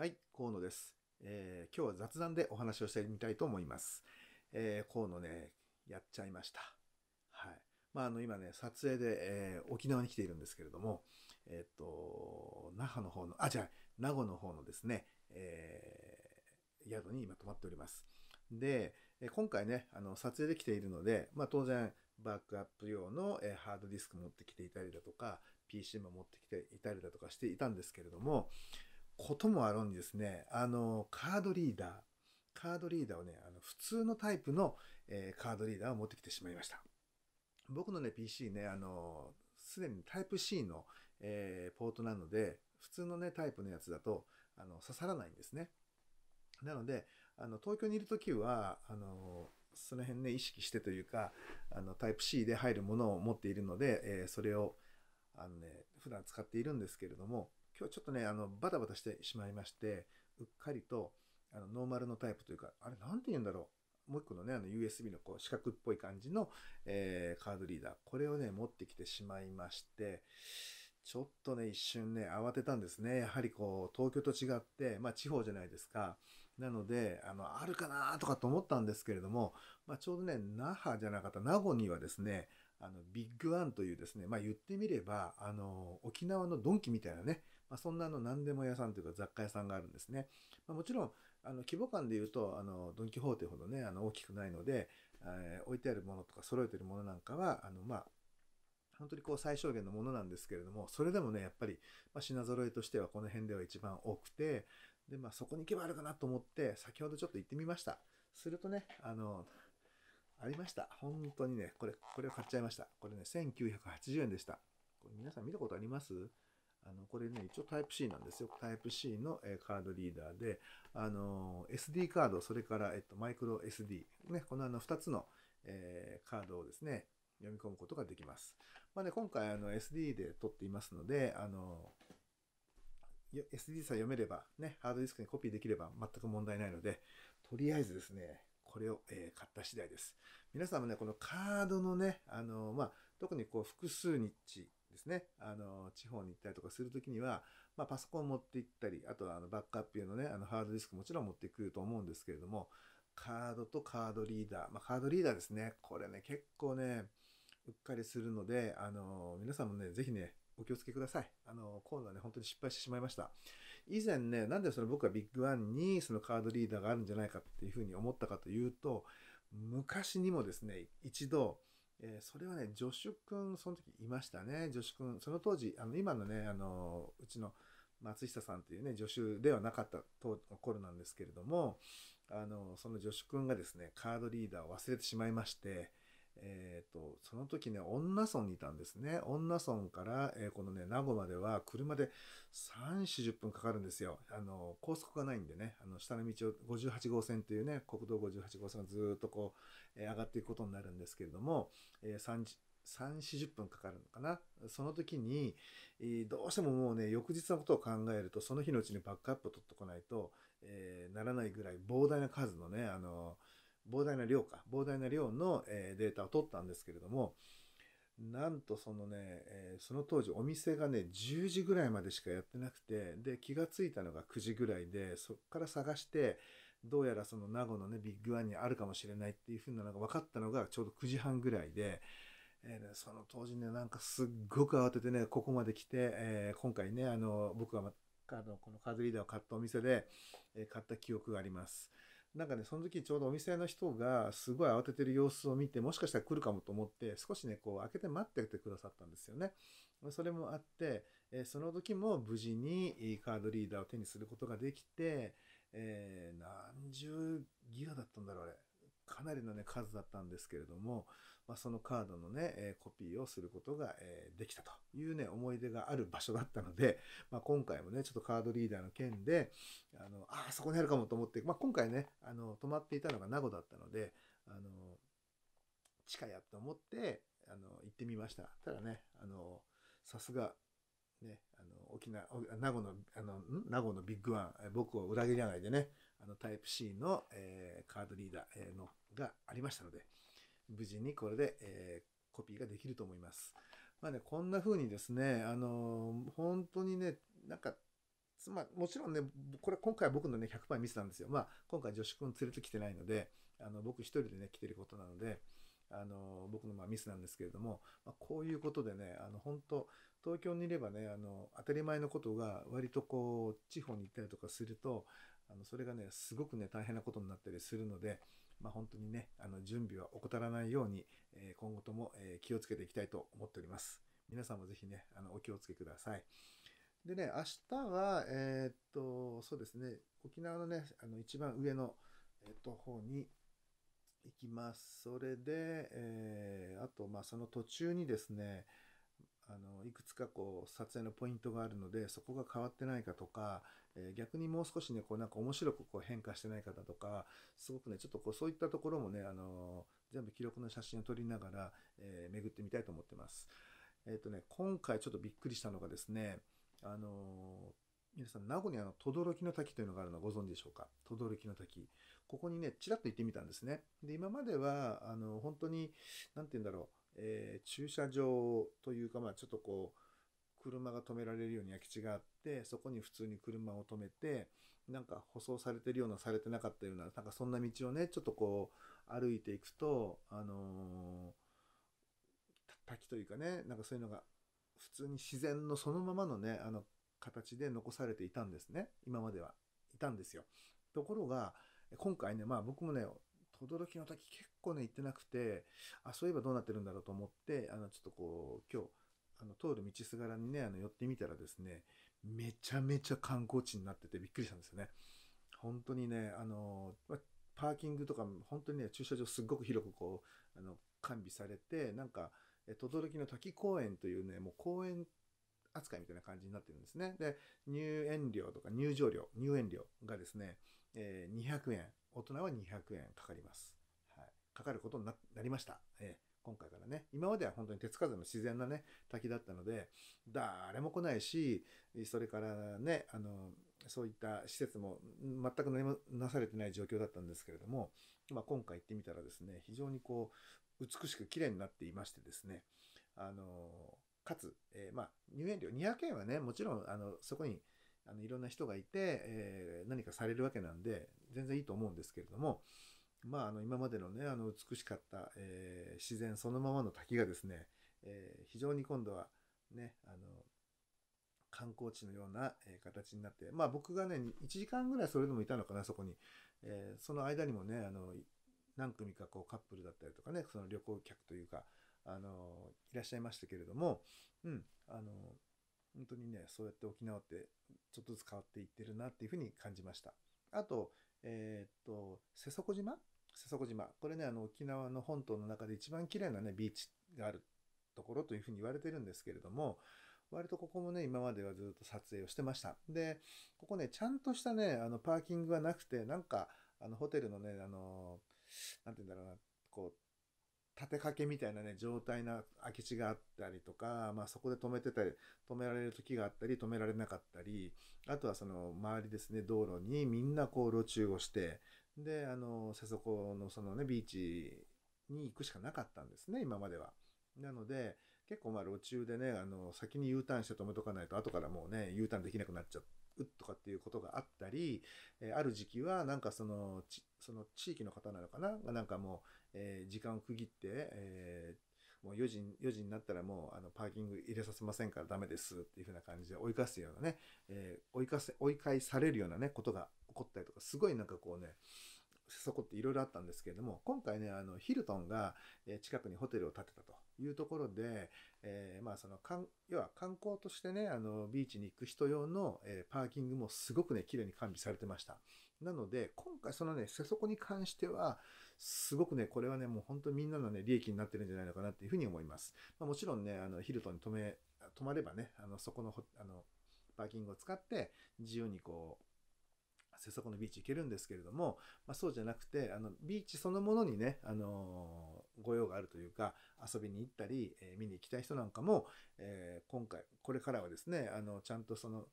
はい、河野です。えー、今日は雑談でお話をしてみたいと思います。えー、河野ね、やっちゃいました。はい。まあ、あの、今ね、撮影で、えー、沖縄に来ているんですけれども、えっ、ー、と、那覇の方の、あ、じゃあ、名護の方のですね、えー、宿に今泊まっております。で、今回ね、あの、撮影で来ているので、まあ、当然、バックアップ用の、えハードディスク持ってきていたりだとか、PC も持ってきていたりだとかしていたんですけれども、こともあるんですね、あの、カードリーダー、カードリーダーをね、あの普通のタイプの、えー、カードリーダーを持ってきてしまいました。僕のね、PC ね、あの、すでにタイプ C の、えー、ポートなので、普通のね、タイプのやつだと、あの、刺さらないんですね。なので、あの、東京にいるときは、あの、その辺ね、意識してというか、あの、タイプ C で入るものを持っているので、えー、それを、あのね、普段使っているんですけれども、今日ちょっとね、あの、バタバタしてしまいまして、うっかりと、あの、ノーマルのタイプというか、あれ、なんて言うんだろう。もう一個のね、あの、USB のこう、四角っぽい感じの、えー、カードリーダー。これをね、持ってきてしまいまして、ちょっとね、一瞬ね、慌てたんですね。やはりこう、東京と違って、まあ地方じゃないですか。なので、あの、あるかなとかと思ったんですけれども、まあちょうどね、那覇じゃなかった名護にはですね、あの、ビッグワンというですね、まあ言ってみれば、あの、沖縄のドンキみたいなね、まあ、そんなの何でも屋さんというか雑貨屋さんがあるんですね。まあ、もちろん、あの、規模感で言うと、あの、ドン・キホーテほどね、あの、大きくないので、えー、置いてあるものとか揃えてるものなんかは、あの、まあ、本当にこう最小限のものなんですけれども、それでもね、やっぱり、まあ、品揃えとしてはこの辺では一番多くて、で、まあそこに行けばあるかなと思って、先ほどちょっと行ってみました。するとね、あの、ありました。本当にね、これ、これを買っちゃいました。これね、1980円でした。これ皆さん見たことありますあの、これね、一応タイプ C なんですよ。タイプ C の、えカードリーダーで、あの、SD カード、それから、えっと、マイクロ SD、ね、このあの2つの、えカードをですね、読み込むことができます。まあね、今回あの SD で撮っていますので、あの、SD さえ読めれば、ね、ハードディスクにコピーできれば全く問題ないので、とりあえずですね、これを、え買った次第です。皆さんもね、このカードのね、あの、まあ、特にこう複数日ですね、あの、地方に行ったりとかするときには、まあ、パソコン持って行ったり、あとはあのバックアップ用のね、あのハードディスクもちろん持ってくると思うんですけれども、カードとカードリーダー、まあ、カードリーダーですね、これね、結構ね、うっかりするので、あの、皆さんもね、ぜひね、お気をつけください。あの、今度はね、本当に失敗してしまいました。以前ね、なんでその僕はビッグワンにそのカードリーダーがあるんじゃないかっていうふうに思ったかというと、昔にもですね、一度、えー、それはね、助手くん、その時いましたね、助手くん。その当時、あの今のね、あのうちの松下さんというね、助手ではなかった頃なんですけれども、あのその助手くんがですね、カードリーダーを忘れてしまいまして、えーと、その時ね恩納村にいたんですね恩納村から、えー、このね名護までは車で3 4 0分かかるんですよあの高速がないんでねあの下の道を58号線というね国道58号線がずっとこう、えー、上がっていくことになるんですけれども、えー、3 340分かかるのかなその時に、えー、どうしてももうね翌日のことを考えるとその日のうちにバックアップを取ってこないと、えー、ならないぐらい膨大な数のねあのー膨大な量か、膨大な量の、データを取ったんですけれども、なんとそのね、その当時お店がね、10時ぐらいまでしかやってなくて、で、気がついたのが9時ぐらいで、そっから探して、どうやらその名護のね、ビッグワンにあるかもしれないっていうふうなのが分かったのがちょうど9時半ぐらいで、えー、ね、その当時ね、なんかすっごく慌ててね、ここまで来て、えー、今回ね、あの、僕が、ま、あのこのカードリーダーを買ったお店で、えー、買った記憶があります。なんかね、その時ちょうどお店の人がすごい慌ててる様子を見て、もしかしたら来るかもと思って、少しね、こう開けて待っててくださったんですよね。それもあって、えその時も無事にカードリーダーを手にすることができて、えー、何十ギガだったんだろう、あれ。かなりのね、数だったんですけれども、まあ、そのカードのね、えコピーをすることが、えできたというね、思い出がある場所だったので、まあ、今回もね、ちょっとカードリーダーの件で、あの、ああ、そこにあるかもと思って、まあ、今回ね、あの、泊まっていたのが名護だったので、あの、近いやと思って、あの、行ってみました。ただね、あの、さすが、ね、あの沖縄名護のあの名護のビッグワン僕を裏切らないでねあのタイプ C の、えー、カードリーダーのがありましたので、無事にこれで、えー、コピーができると思います。まあね、こんな風にですね、あのー、本当にね、なんか、まあ、もちろんね、これ今回は僕のね、100%ミスなんですよ。まあ、今回女子くん連れてきてないので、あの、僕一人でね、来てることなので、あの、僕のまミスなんですけれども、まあ、こういうことでね、あの、本当東京にいればね、あの、当たり前のことが割とこう、地方に行ったりとかすると、あの、それがね、すごくね、大変なことになったりするので、まあ、本当にね、あの準備は怠らないように、え今後とも、え気をつけていきたいと思っております。皆さんもぜひね、あのお気をつけください。でね、明日は、えー、っと、そうですね、沖縄のね、あの一番上の、えっと、方に行きます。それで、えー、あと、まあ、その途中にですね、あのいくつかこう撮影のポイントがあるのでそこが変わってないかとか、えー、逆にもう少しねこうなんか面白くこう変化してないかだとかすごくねちょっとこうそういったところもねあの全部記録の写真を撮りながら、えー、巡ってみたいと思ってます。えっ、ー、とね今回ちょっとびっくりしたのがですねあの皆さん名護に等々力の滝というのがあるのご存知でしょうか力の滝。ここにね、ちらっと行ってみたんですね。で、今までは、あの、本当に、何て言うんだろう、えー、駐車場というか、まあ、ちょっとこう、車が止められるように空き地があって、そこに普通に車を止めて、なんか舗装されてるような、されてなかったような、なんかそんな道をね、ちょっとこう、歩いていくと、あのー、滝というかね、なんかそういうのが、普通に自然のそのままのね、あの、形で残されていたんですね。今までは。いたんですよ。ところが、今回ね、まあ僕もね、轟の滝結構ね、行ってなくて、あ、そういえばどうなってるんだろうと思って、あの、ちょっとこう、今日、あの、通る道すがらにね、あの、寄ってみたらですね、めちゃめちゃ観光地になっててびっくりしたんですよね。本当にね、あの、パーキングとか、本当にね、駐車場すっごく広くこう、あの、完備されて、なんか、轟の滝公園というね、もう公園扱いみたいな感じになってるんですね。で、入園料とか入場料、入園料がですね、え200円、大人は200円かかります。はい、かかることになりました。えー今回からね、今までは本当に手つかずの自然なね、滝だったので、誰も来ないし、それからね、あの、そういった施設も全く何もなされてない状況だったんですけれども、まあ、今回行ってみたらですね、非常にこう、美しく綺麗になっていましてですね、あの、かつ、えー、まあ、入園料200円はね、もちろん、あの、そこに、あのいろんな人がいて、えー、何かされるわけなんで全然いいと思うんですけれども、まあ、あの今までの,、ね、あの美しかった、えー、自然そのままの滝がですね、えー、非常に今度は、ね、あの観光地のような、え形になって、まあ、僕がね1時間ぐらいそれでもいたのかなそこに、えその間にもねあの何組かこうカップルだったりとかねその旅行客というかあのいらっしゃいましたけれども、うん、あの本当にね、そうやって沖縄ってちょっとずつ変わっていってるなっていうふうに感じました。あと、えー、っと、瀬底島瀬底島。これね、あの、沖縄の本島の中で一番綺麗なね、ビーチがあるところというふうに言われてるんですけれども、割とここもね、今まではずっと撮影をしてました。で、ここね、ちゃんとしたね、あの、パーキングがなくて、なんか、あの、ホテルのね、あの、なんて言うんだろうな、こう、立てかけみたいなね、状態な空き地があったりとか、まあそこで止めてたり、止められる時があったり、止められなかったり、あとはその周りですね、道路にみんなこう路中をして、で、あの、瀬底のそのね、ビーチに行くしかなかったんですね、今までは。なので、結構まあ路中でね、あの、先に U ターンして止めとかないと、後からもうね、U ターンできなくなっちゃうとかっていうことがあったり、えある時期はなんかその、その地域の方なのかながなんかもう、えー、時間を区切って、えー、もう4時 ,4 時になったらもうあのパーキング入れさせませんからダメですっていう風な感じで追い返すようなね、えー、追い返せ追い返されるようなねことが起こったりとかすごいなんかこうねそこっていろいろあったんですけれども、今回ね、あのヒルトンが近くにホテルを建てたというところで、えー、まあそのかん、要は観光としてね、あのビーチに行く人用の、えー、パーキングもすごくね、綺麗に完備されてました。なので、今回そのね、瀬底に関しては、すごくね、これはね、もう本当みんなのね、利益になってるんじゃないのかなっていうふうに思います。まあ、もちろんね、あの、ヒルトンに止め、止まればね、あの、そこの、あの、パーキングを使って、自由にこう、瀬底のビーチ行けるんですけれども、まあ、そうじゃなくてあのビーチそのものにね、あのー、ご用があるというか遊びに行ったり、えー、見に行きたい人なんかも、えー、今回これからはですねあのちゃんとその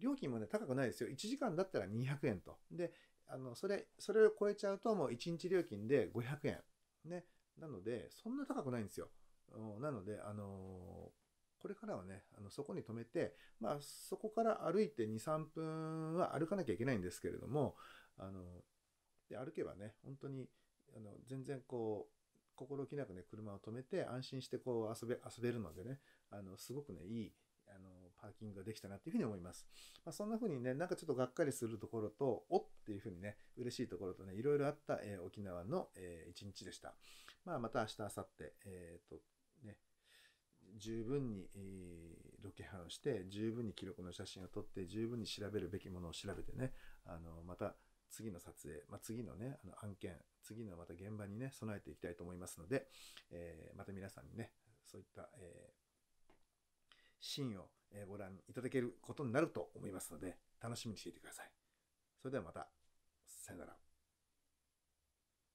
料金もね、高くないですよ。1時間だったら200円と。で、あの、それ、それを超えちゃうともう1日料金で500円。ね。なので、そんな高くないんですよ。なので、あのー、これからはね、あのそこに止めて、まあ、そこから歩いて2、3分は歩かなきゃいけないんですけれども、あので歩けばね、本当にあの全然こう、心置きなくね、車を止めて安心してこう遊べ遊べるのでね、あのすごくね、いい、あのハーキングができたなっていうふうに思います。まあ、そんなふうにね、なんかちょっとがっかりするところと、おっていうふうにね、嬉しいところとね、いろいろあった、えー、沖縄の、えー、一日でした。まあ、また明日、明後日、えっ、と、ね、十分に、えー、ロケハンをして、十分に記録の写真を撮って、十分に調べるべきものを調べてね、あの、また次の撮影、まあ、次のね、あの案件、次のまた現場にね、備えていきたいと思いますので、えー、また皆さんにね、そういった、えー、シーンをえご覧いただけることになると思いますので、楽しみにしていてください。それではまた、さよなら。